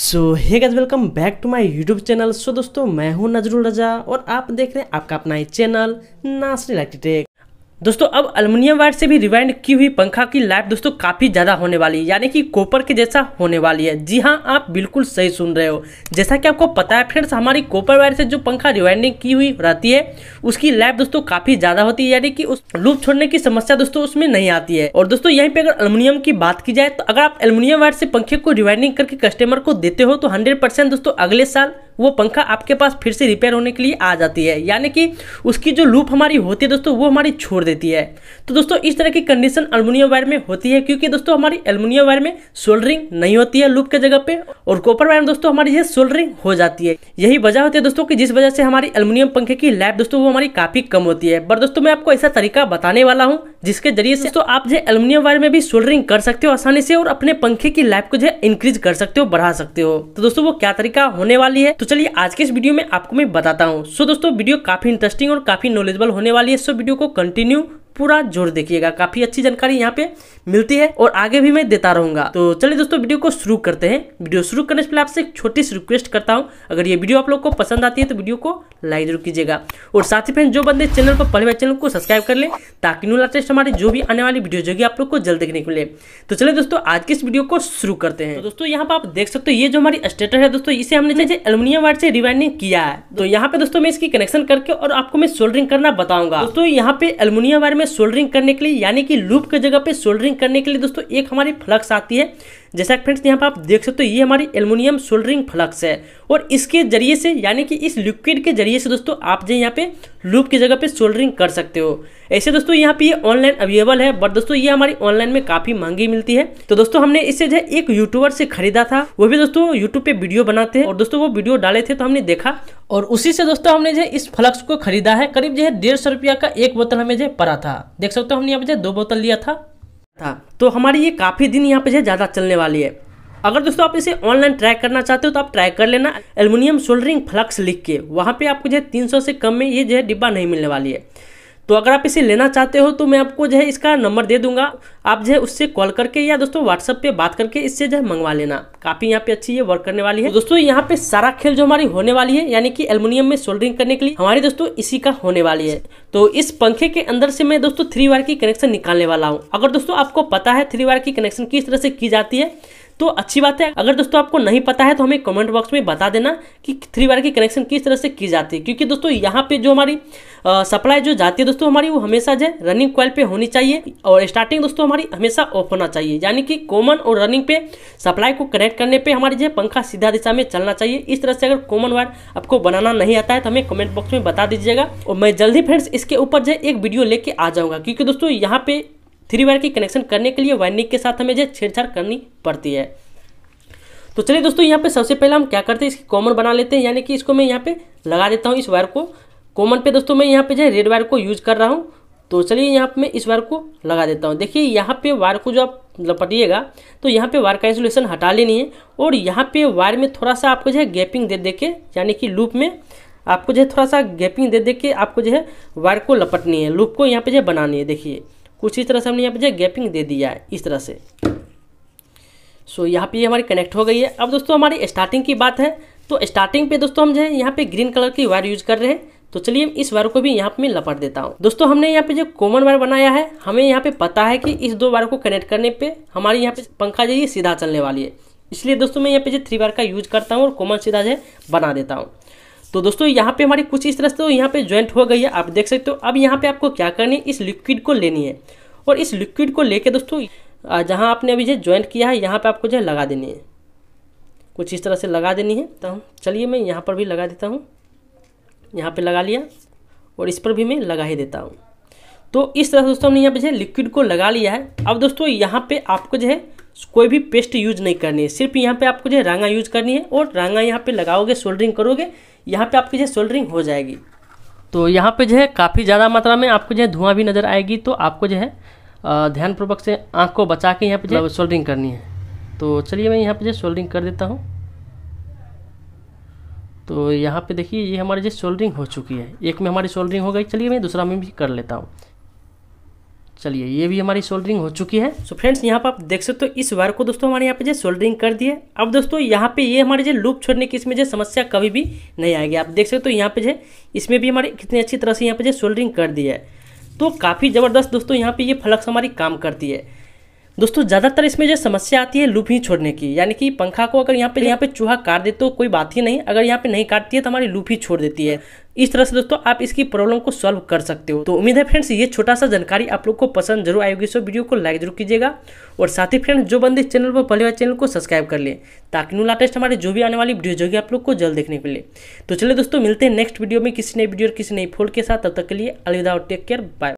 so hey guys welcome back to my YouTube channel so दोस्तों मैं हूं नजरुल रजा और आप देख रहे हैं आपका अपना ही चैनल नासरी लाइटी टेक दोस्तों अब अल्मोनियम वायर से भी रिवाइंड की हुई पंखा की लाइफ दोस्तों काफ़ी ज़्यादा होने वाली है यानी कि कॉपर के जैसा होने वाली है जी हाँ आप बिल्कुल सही सुन रहे हो जैसा कि आपको पता है फ्रेंड्स हमारी कॉपर वायर से जो पंखा रिवाइंडिंग की हुई रहती है उसकी लाइफ दोस्तों काफ़ी ज़्यादा होती है यानी कि उस लूप छोड़ने की समस्या दोस्तों उसमें नहीं आती है और दोस्तों यहीं पर अगर अल्मोनियम की बात की जाए तो अगर आप अल्मोनियम वायर से पंखे को रिवाइंडिंग करके कस्टमर को देते हो तो हंड्रेड दोस्तों अगले साल वो पंखा आपके पास फिर से रिपेयर होने के लिए आ जाती है यानी कि उसकी जो लूप हमारी होती है दोस्तों वो हमारी छोड़ देती है तो दोस्तों इस तरह की कंडीशन अल्मोनियम वायर में होती है क्योंकि दोस्तों हमारी अल्मोनियम वायर में सोल्डरिंग नहीं होती है लूप के जगह पे और कॉपर वायर में दोस्तों हमारी ये सोल्डरिंग हो जाती है यही वजह होती है दोस्तों की जिस वजह से हमारी अल्मोनियम पंखे की लैब दोस्तों वो हमारी काफ़ी कम होती है पर दोस्तों मैं आपको ऐसा तरीका बताने वाला हूँ जिसके जरिए से तो आप जो एल्यूमिनियम वायर में भी सोल्डरिंग कर सकते हो आसानी से और अपने पंखे की लाइफ को जो है इंक्रीज कर सकते हो बढ़ा सकते हो तो दोस्तों वो क्या तरीका होने वाली है तो चलिए आज के इस वीडियो में आपको मैं बताता हूँ सो दोस्तों वीडियो काफी इंटरेस्टिंग और काफी नॉलेजेबल होने वाली है सो वीडियो को कंटिन्यू पूरा जोर देखिएगा काफी अच्छी जानकारी यहाँ पे मिलती है और आगे भी मैं देता रहूंगा तो चलिए दोस्तों वीडियो को शुरू करते हैं वीडियो शुरू करने से पहले आपसे एक छोटी सी रिक्वेस्ट करता हूँ अगर ये वीडियो आप लोग को पसंद आती है तो वीडियो को लाइक जरूर कीजिएगा और साथ ही फ्रेंड जो बंदे चैनल पर पहले बार चैनल को सब्सक्राइब कर ले ताकि न्यू लाटेस्ट हमारी जो भी आने वाली वीडियो जो आप लोग को जल्द देखने को मिले तो चलिए दोस्तों आज की इस वीडियो को शुरू करते हैं तो दोस्तों यहाँ पर आप देख सकते हो ये जो हमारी स्टेटर है दोस्तों इसे हमने एलुमिनियम वायर से रिवाइंडिंग किया है तो यहाँ पे दोस्तों मैं इसकी कनेक्शन करके और आपको मैं सोल्डरिंग करना बताऊंगा दोस्तों यहाँ पे एलुमिनियम वायर में सोल्डरिंग करने के लिए यानी कि लूप के जगह पे सोल्डरिंग करने के लिए दोस्तों एक हमारी फ्लक्स आती है जैसा कि फ्रेंड्स यहाँ पर आप देख सकते हो ये हमारी एल्युमिनियम सोल्डरिंग फ्लक्स है और इसके जरिए से यानी कि इस लिक्विड के जरिए से दोस्तों आप जो यहाँ पे लूप की जगह पे सोल्डरिंग कर सकते हो ऐसे दोस्तों यहाँ पे ये ऑनलाइन अवेलेबल है बट दोस्तों ये हमारी ऑनलाइन में काफी महंगी मिलती है तो दोस्तों हमने इसे जो है एक यूट्यूबर से खरीदा था वो भी दोस्तों यूट्यूब पे वीडियो बनाते हैं और दोस्तों वो वीडियो डाले थे तो हमने देखा और उसी से दोस्तों हमने जो इस फ्लक्स को खरीदा है करीब जो है डेढ़ सौ रुपया का एक बोतल हमें जो पड़ा था देख सकते हो हमने यहाँ पे दो बोतल लिया था था तो हमारी ये काफी दिन यहाँ पे जो ज्यादा चलने वाली है अगर दोस्तों आप इसे ऑनलाइन ट्राई करना चाहते हो तो आप ट्राई कर लेना एल्युमिनियम सोल्डरिंग फ्लक्स लिख के वहाँ पे आपको जो है तीन सौ से कम में ये जो है डिब्बा नहीं मिलने वाली है तो अगर आप इसे लेना चाहते हो तो मैं आपको जो है इसका नंबर दे दूंगा आप जो है उससे कॉल करके या दोस्तों व्हाट्सअप पे बात करके इससे जो है मंगवा लेना काफ़ी यहाँ पे अच्छी ये वर्क करने वाली है तो दोस्तों यहाँ पे सारा खेल जो हमारी होने वाली है यानी कि एल्यूमिनियम में सोल्डरिंग करने के लिए हमारी दोस्तों इसी का होने वाली है तो इस पंखे के अंदर से मैं दोस्तों थ्री वायर की कनेक्शन निकालने वाला हूँ अगर दोस्तों आपको पता है थ्री वायर की कनेक्शन किस तरह से की जाती है तो अच्छी बात है अगर दोस्तों आपको नहीं पता है तो हमें कमेंट बॉक्स में बता देना कि थ्री वायर की कनेक्शन किस तरह से की जाती है क्योंकि दोस्तों यहाँ पे जो हमारी सप्लाई जो जाती है दोस्तों हमारी वो हमेशा जो रनिंग कॉल पे होनी चाहिए और स्टार्टिंग दोस्तों हमारी हमेशा ऑफ होना चाहिए यानी कि कॉमन और रनिंग पे सप्लाई को कनेक्ट करने पे हमारी जो पंखा सीधा दिशा में चलना चाहिए इस तरह से अगर कॉमन वायर आपको बनाना नहीं आता है तो हमें कमेंट बॉक्स में बता दीजिएगा और मैं जल्दी फ्रेंड्स इसके ऊपर जो एक वीडियो लेके आ जाऊंगा क्योंकि दोस्तों यहाँ पे थ्री वायर की कनेक्शन करने के लिए वाइनिंग के साथ हमें जो छेड़छाड़ करनी पड़ती है तो चलिए दोस्तों यहाँ पे सबसे पहले हम क्या करते हैं इसकी कॉमन बना लेते हैं यानी कि इसको मैं यहाँ पे लगा देता हूँ इस वायर को कॉमन पे दोस्तों मैं यहाँ पे जो रेड वायर को यूज कर रहा हूँ तो चलिए यहाँ पे मैं इस वायर को लगा देता हूँ देखिए यहाँ पे वायर को जो आप लपटिएगा तो यहाँ पे वायर का इंसुलेशन हटा लेनी है और यहाँ पे वायर में थोड़ा सा आपको जो है गैपिंग दे दे के यानी कि लूप में आपको जो है थोड़ा सा गैपिंग दे दे के आपको जो है वायर को लपटनी है लूप को यहाँ पे जो है बनानी है देखिए कुछ इस तरह से हमने यहाँ पे जो गैपिंग दे दिया है इस तरह से सो यहाँ पे हमारी कनेक्ट हो गई है अब दोस्तों हमारी स्टार्टिंग की बात है तो स्टार्टिंग पे दोस्तों हम जो है यहाँ पे ग्रीन कलर की वायर यूज कर रहे हैं तो चलिए इस वायर को भी यहाँ पे मैं लपट देता हूँ दोस्तों हमने यहाँ पे जो कॉमन वायर बनाया है हमें यहाँ पे पता है कि इस दो वायर को कनेक्ट करने पे हमारी यहाँ पे पंखा जो है सीधा चलने वाली है इसलिए दोस्तों मैं यहाँ पे जो थ्री वायर का यूज करता हूँ और कॉमन सीधा जो बना देता हूँ तो दोस्तों यहाँ पे हमारी कुछ इस तरह से तो यहाँ पे ज्वाइंट हो गई है आप देख सकते हो अब यहाँ पे आपको क्या करनी है इस लिक्विड को लेनी है और इस लिक्विड को लेके दोस्तों जहाँ आपने अभी जो ज्वाइंट किया है यहाँ पे आपको जो है लगा देनी है कुछ इस तरह से लगा देनी है तो चलिए मैं यहाँ पर भी लगा देता हूँ यहाँ पर लगा लिया और इस पर भी मैं लगा ही देता हूँ तो इस तरह से दोस्तों हमने यहाँ पे जो है लिक्विड को लगा लिया है अब दोस्तों यहाँ पर आपको जो है कोई भी पेस्ट यूज नहीं करनी है सिर्फ यहाँ पे आपको जो है रांगा यूज करनी है और रांगा यहाँ पे लगाओगे सोल्डरिंग करोगे यहाँ पे आपकी जो सोल्डरिंग हो जाएगी तो यहाँ पे जो है काफ़ी ज़्यादा मात्रा में आपको जो है धुआं भी नज़र आएगी तो आपको जो है ध्यानपूर्वक से आँख को बचा के यहाँ पर सोल्डरिंग करनी है तो चलिए मैं यहाँ पर जो सोल्डरिंग कर देता हूँ तो यहाँ पे देखिए ये हमारी जो सोल्डरिंग हो चुकी है एक में हमारी सोल्डरिंग हो गई चलिए मैं दूसरा में भी कर लेता हूँ चलिए ये भी हमारी सोल्डरिंग हो चुकी है सो फ्रेंड्स यहाँ पर आप देख सकते हो इस वायर को दोस्तों हमारे यहाँ पे जो सोल्डरिंग कर दिए अब दोस्तों यहाँ पे ये हमारे जो लूप छोड़ने की इसमें जो समस्या कभी भी नहीं आएगी आप देख सकते हो यहाँ पे जो इसमें भी हमारे कितनी अच्छी तरह से यहाँ पे जो सोल्डरिंग कर दी है तो काफ़ी ज़बरदस्त दोस्तों यहाँ पे ये फ्लक्स हमारी काम करती है दोस्तों ज़्यादातर इसमें जो समस्या आती है लूप ही छोड़ने की यानी कि पंखा को अगर यहाँ पे यहाँ पे चूहा काट दे तो कोई बात ही नहीं अगर यहाँ पे नहीं काटती है तो हमारी लूप ही छोड़ देती है इस तरह से दोस्तों आप इसकी प्रॉब्लम को सॉल्व कर सकते हो तो उम्मीद है फ्रेंड्स ये छोटा सा जानकारी आप लोग को पसंद जरूर आएगी सो वीडियो को लाइक जरूर कीजिएगा और साथ ही फ्रेंड्स जो बंदे चैनल पर पहले बार चैनल को सब्सक्राइब कर ले ताकि न्यू लाटेस्ट हमारे जो भी आने वाली वीडियो जो आप लोग को जल्द देखने के लिए तो चलिए दोस्तों मिलते हैं नेक्स्ट वीडियो में किसी नई वीडियो और किसी नई फोल्ड के साथ तब तक के लिए अलविदा और टेक केयर बाय